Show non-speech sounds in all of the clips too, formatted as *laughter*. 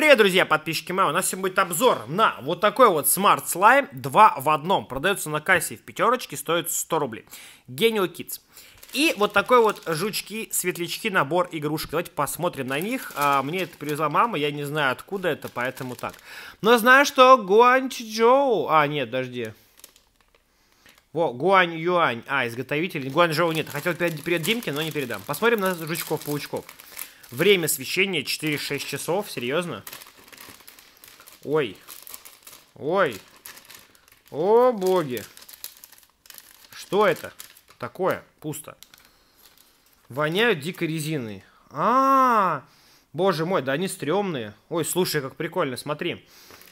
Привет, друзья, подписчики мои. У нас сегодня будет обзор на вот такой вот Smart Slime 2 в одном. Продается на кассе в пятерочке, стоит 100 рублей. Genial Kids. И вот такой вот жучки-светлячки набор игрушек. Давайте посмотрим на них. А, мне это привезла мама, я не знаю откуда это, поэтому так. Но знаю, что Гуанчжоу... А, нет, дожди. Во, Гуань-Юань. А, изготовитель. Гуанчжоу нет. Хотел передать привет Димке, но не передам. Посмотрим на жучков-паучков. Время свечения 4-6 часов, серьезно? Ой. Ой. О, боги. Что это? Такое, пусто. Воняют дико резиной. А, -а, а Боже мой, да они стрёмные. Ой, слушай, как прикольно, смотри.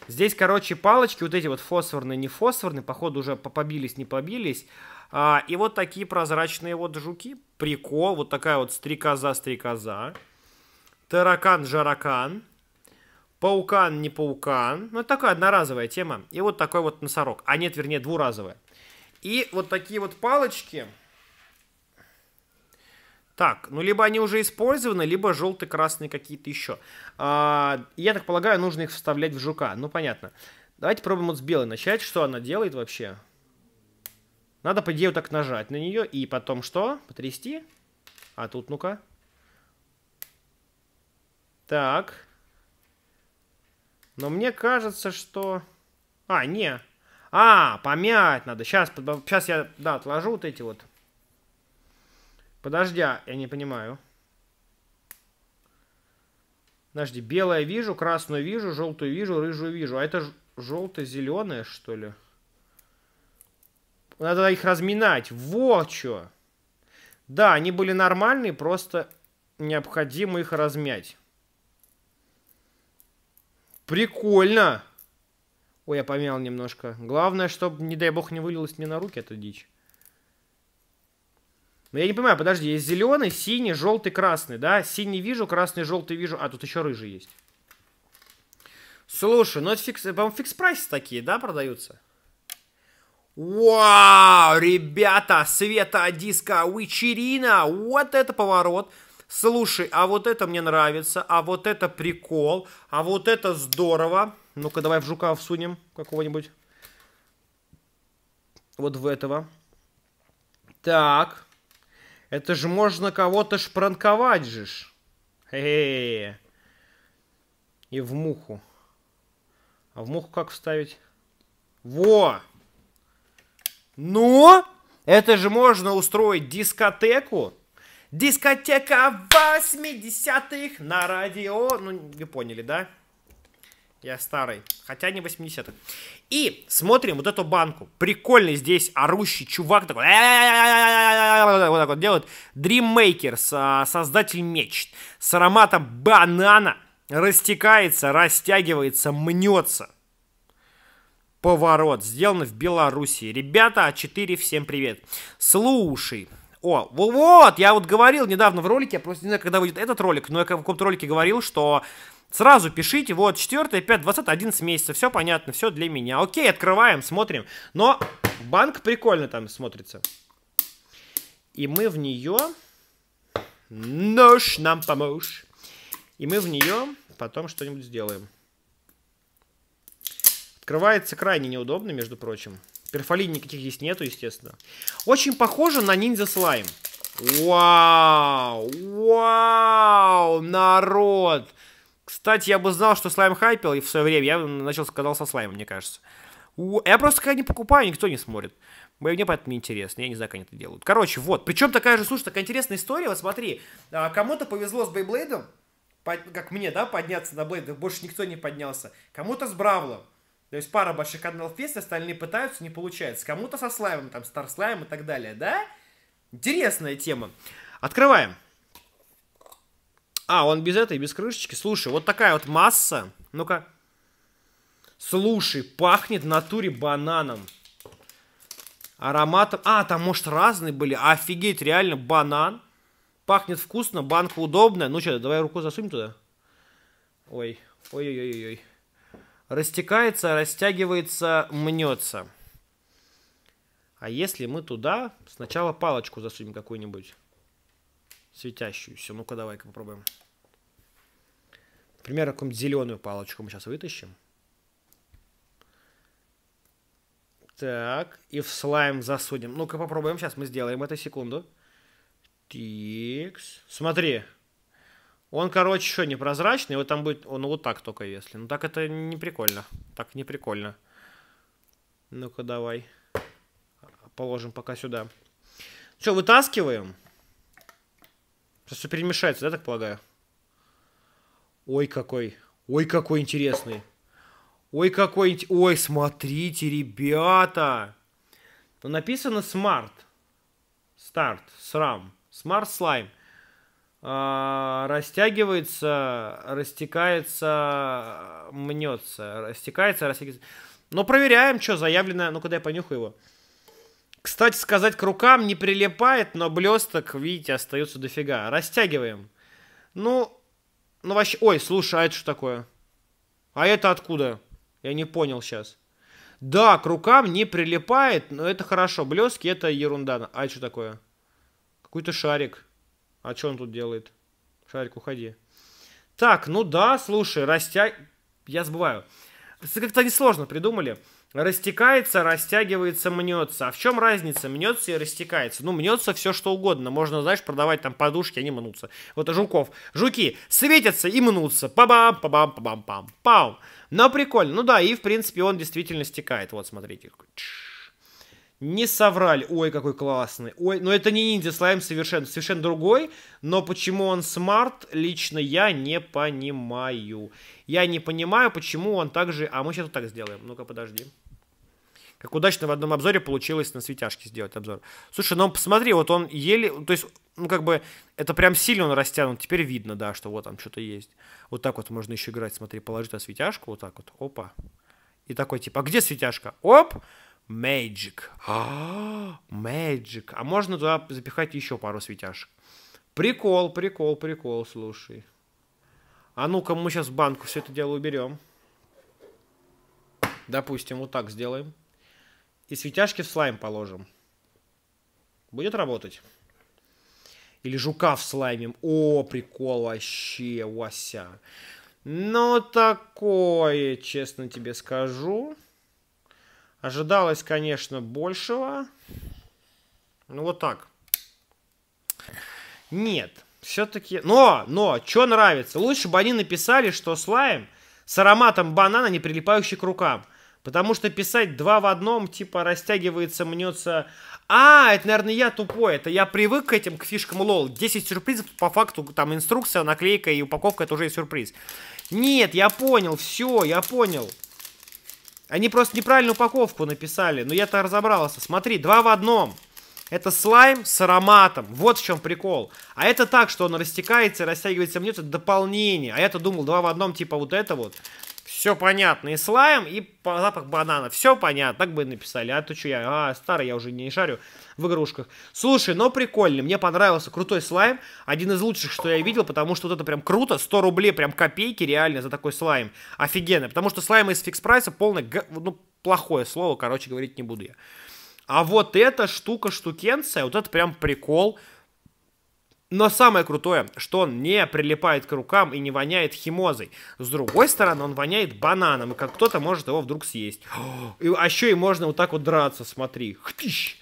Здесь, короче, палочки вот эти вот фосфорные, не фосфорные, походу уже побились, не побились. А, и вот такие прозрачные вот жуки. Прикол, вот такая вот стрекоза-стрекоза таракан жаракан, паукан не паукан. Ну, это такая одноразовая тема. И вот такой вот носорог. А нет, вернее, двуразовая. И вот такие вот палочки. Так, ну либо они уже использованы, либо желтые, красные какие-то еще. А, я так полагаю, нужно их вставлять в жука. Ну понятно. Давайте пробуем вот с белой начать. Что она делает вообще? Надо, по идее, вот так нажать на нее и потом что? Потрясти. А тут ну-ка. Так. Но мне кажется, что... А, не. А, помять надо. Сейчас, под... сейчас я, да, отложу вот эти вот. Подожди, я не понимаю. Подожди, белое вижу, красную вижу, желтую вижу, рыжую вижу. А это желто-зеленое, что ли? Надо их разминать. Вот что. Да, они были нормальные, просто необходимо их размять. Прикольно! Ой, я помял немножко. Главное, чтобы, не дай бог, не вылилось мне на руки эта дичь. Но ну, я не понимаю, подожди, есть зеленый, синий, желтый, красный, да? Синий вижу, красный, желтый вижу. А, тут еще рыжий есть. Слушай, ну это фикс, по-моему, фикс прайс такие, да, продаются? Вау, ребята, света диска, вечерина, вот это поворот. Слушай, а вот это мне нравится, а вот это прикол, а вот это здорово. Ну-ка, давай в жука всунем какого-нибудь. Вот в этого. Так. Это же можно кого-то шпранковать же ж. Хе -хе -хе. И в муху. А в муху как вставить? Во! Но! Ну, это же можно устроить дискотеку. Дискотека 80-х на радио. Ну, вы поняли, да? Я старый. Хотя не 80-х. И смотрим вот эту банку. Прикольный здесь орущий чувак такой. «Э, э, э, вот так вот делает. Dreammaker, создатель мечт. С ароматом банана. Растекается, растягивается, мнется. Поворот. сделан в Беларуси. Ребята, А4, всем привет. Слушай, о, вот, я вот говорил недавно в ролике, я просто не знаю, когда выйдет этот ролик, но я в каком-то ролике говорил, что сразу пишите, вот, 4, 5, 20, 11 месяцев, все понятно, все для меня. Окей, открываем, смотрим, но банк прикольно там смотрится. И мы в нее, нож нам поможешь, и мы в нее потом что-нибудь сделаем. Открывается крайне неудобно, между прочим. Перфолин никаких здесь нету, естественно. Очень похоже на ниндзя слайм. Вау! Вау! Народ! Кстати, я бы знал, что слайм хайпел и в свое время. Я начал скандал со слаймом, мне кажется. Я просто когда не покупаю, никто не смотрит. Мне поэтому интересно, я не знаю, как они это делают. Короче, вот. Причем такая же, слушай, такая интересная история. Вот смотри, а, кому-то повезло с Бейблейдом, как мне, да, подняться на Блейдах, больше никто не поднялся. Кому-то с Бравлом. То есть пара больших каналов есть, остальные пытаются, не получается. Кому-то со слаймом, там, стар старслайм и так далее, да? Интересная тема. Открываем. А, он без этой, без крышечки. Слушай, вот такая вот масса. Ну-ка. Слушай, пахнет натуре бананом. Ароматом. А, там, может, разные были. Офигеть, реально, банан. Пахнет вкусно, банка удобная. Ну что, давай руку засунем туда. Ой, ой-ой-ой-ой растекается, растягивается, мнется. А если мы туда сначала палочку засунем какую-нибудь светящуюся, ну-ка давай-ка попробуем. Например, какую-нибудь зеленую палочку мы сейчас вытащим. Так, и в слайм засунем. Ну-ка попробуем, сейчас мы сделаем это, секунду. Тикс. Смотри, он, короче, еще непрозрачный, Вот там будет, Он вот так только если. Ну, так это не прикольно. Так не прикольно. Ну-ка, давай. Положим пока сюда. Что, вытаскиваем? Сейчас все перемешается, да, так полагаю? Ой, какой. Ой, какой интересный. Ой, какой... Ой, смотрите, ребята. Ну Написано смарт. Старт. Срам. Смарт слайм. А, растягивается, растекается, мнется, растекается, растягивается. Но проверяем, что заявлено. ну когда я понюхаю его. Кстати сказать, к рукам не прилипает, но блесток, видите, остается дофига. Растягиваем. Ну, ну вообще... Ой, слушай, а это что такое? А это откуда? Я не понял сейчас. Да, к рукам не прилипает, но это хорошо. Блески это ерунда. А это что такое? Какой-то шарик. А что он тут делает? Шарик, уходи. Так, ну да, слушай, растяг... Я сбываю. Как-то несложно придумали. Растекается, растягивается, мнется. А в чем разница? Мнется и растекается. Ну, мнется все что угодно. Можно, знаешь, продавать там подушки, они мнутся. Вот и жуков. Жуки светятся и мнутся. Па-бам, па-бам, па-бам, пам, пам. Но ну, прикольно. Ну да, и в принципе он действительно стекает. Вот, смотрите. Чш не соврали. Ой, какой классный. Ой, но это не ниндзя слайм совершенно, совершенно другой. Но почему он смарт, лично я не понимаю. Я не понимаю, почему он также... А мы сейчас вот так сделаем. Ну-ка, подожди. Как удачно в одном обзоре получилось на светяшке сделать обзор. Слушай, ну посмотри, вот он еле... То есть, ну как бы, это прям сильно он растянут. Теперь видно, да, что вот там что-то есть. Вот так вот можно еще играть. Смотри, положи на светяшку, вот так вот. Опа. И такой типа, а где светяшка? Оп! Magic. А, Magic. А можно туда запихать еще пару светяшек. Прикол, прикол, прикол, слушай. А ну-ка, мы сейчас банку все это дело уберем. Допустим, вот так сделаем. И светяшки в слайм положим. Будет работать? Или жука в слайме. О, прикол вообще, Вася. Ну, такое, честно тебе скажу. Ожидалось, конечно, большего. Ну, вот так. Нет, все-таки... Но, но, что нравится? Лучше бы они написали, что слайм с ароматом банана, не прилипающий к рукам. Потому что писать два в одном, типа, растягивается, мнется... А, это, наверное, я тупой. Это я привык к этим, к фишкам лол. 10 сюрпризов, по факту, там, инструкция, наклейка и упаковка, это уже сюрприз. Нет, я понял, все, я понял. Они просто неправильную упаковку написали, но я-то разобрался. Смотри, два в одном. Это слайм с ароматом. Вот в чем прикол. А это так, что он растекается, растягивается мне, это дополнение. А я-то думал, два в одном, типа вот это вот все понятно, и слайм, и запах банана, все понятно, так бы и написали, а то что я, а, старый, я уже не шарю в игрушках. Слушай, но прикольный. мне понравился, крутой слайм, один из лучших, что я видел, потому что вот это прям круто, 100 рублей, прям копейки реально за такой слайм, офигенно, потому что слайм из фикс прайса полное, ну, плохое слово, короче, говорить не буду я. А вот эта штука штукенция, вот это прям прикол, но самое крутое, что он не прилипает к рукам и не воняет химозой. С другой стороны, он воняет бананом, и как кто-то может его вдруг съесть. *gasps* И, а еще и можно вот так вот драться, смотри. Хтыщ!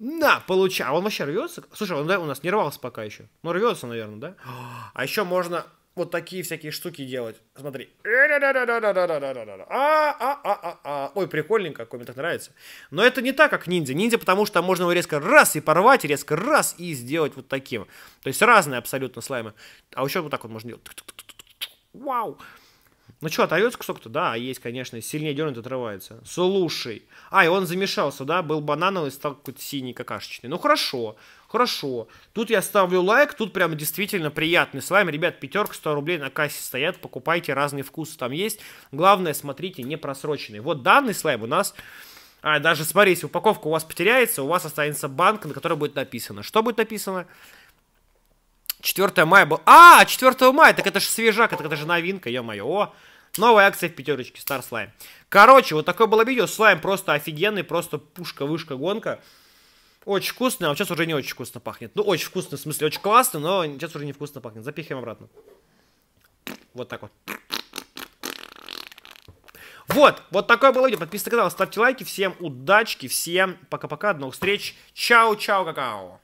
На, получай. А он вообще рвется? Слушай, он да, у нас не рвался пока еще. Ну, рвется, наверное, да? *gasps* А еще можно вот такие всякие штуки делать. Смотри. А, а, а, Ой, прикольненько, какой мне так нравится. Но это не так, как ниндзя. Ниндзя, потому что можно его резко раз и порвать, резко раз и сделать вот таким. То есть разные абсолютно слаймы. А еще вот так вот можно делать. Вау. Ну что, оторвется кусок-то? Да, есть, конечно. Сильнее дернет, отрывается. Слушай. А, и он замешался, да? Был банановый, стал какой-то синий какашечный. Ну, хорошо. Хорошо. Тут я ставлю лайк, тут прям действительно приятный слайм. Ребят, пятерка, 100 рублей на кассе стоят, покупайте, разные вкусы там есть. Главное, смотрите, не просроченный. Вот данный слайм у нас... А, даже, смотрите, упаковка у вас потеряется, у вас останется банк, на которой будет написано. Что будет написано? 4 мая был... А, 4 мая, так это же свежак, так это же новинка, ё-моё. О, новая акция в пятерочке, Star Slime. Короче, вот такое было видео. Слайм просто офигенный, просто пушка-вышка-гонка. Очень вкусно, а сейчас уже не очень вкусно пахнет. Ну, очень вкусно, в смысле, очень классно, но сейчас уже не вкусно пахнет. Запихиваем обратно. Вот так вот. Вот, вот такое было видео. Подписывайтесь на канал, ставьте лайки. Всем удачки, всем пока-пока, до новых встреч. Чао-чао, какао.